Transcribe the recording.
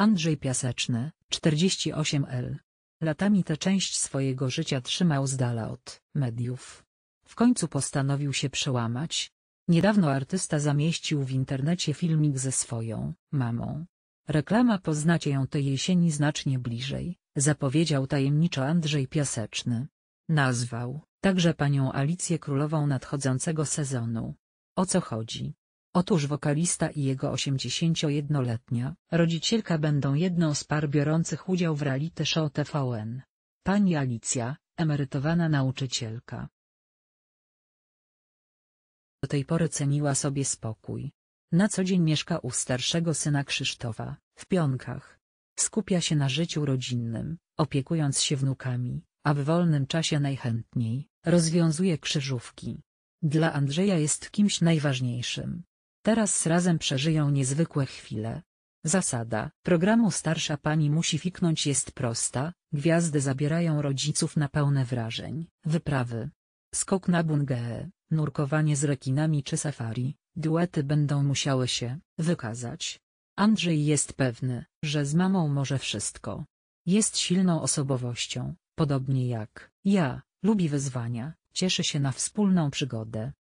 Andrzej Piaseczny, 48L. Latami tę część swojego życia trzymał z dala od mediów. W końcu postanowił się przełamać. Niedawno artysta zamieścił w internecie filmik ze swoją mamą. Reklama poznacie ją tej jesieni znacznie bliżej, zapowiedział tajemniczo Andrzej Piaseczny. Nazwał także panią Alicję królową nadchodzącego sezonu. O co chodzi? Otóż wokalista i jego 81-letnia rodzicielka będą jedną z par biorących udział w reality show TVN. Pani Alicja, emerytowana nauczycielka. Do tej pory ceniła sobie spokój. Na co dzień mieszka u starszego syna Krzysztofa, w Pionkach. Skupia się na życiu rodzinnym, opiekując się wnukami, a w wolnym czasie najchętniej rozwiązuje krzyżówki. Dla Andrzeja jest kimś najważniejszym. Teraz razem przeżyją niezwykłe chwile. Zasada programu Starsza Pani musi fiknąć jest prosta, gwiazdy zabierają rodziców na pełne wrażeń, wyprawy. Skok na bungee, nurkowanie z rekinami czy safari, duety będą musiały się wykazać. Andrzej jest pewny, że z mamą może wszystko. Jest silną osobowością, podobnie jak ja, lubi wyzwania, cieszy się na wspólną przygodę.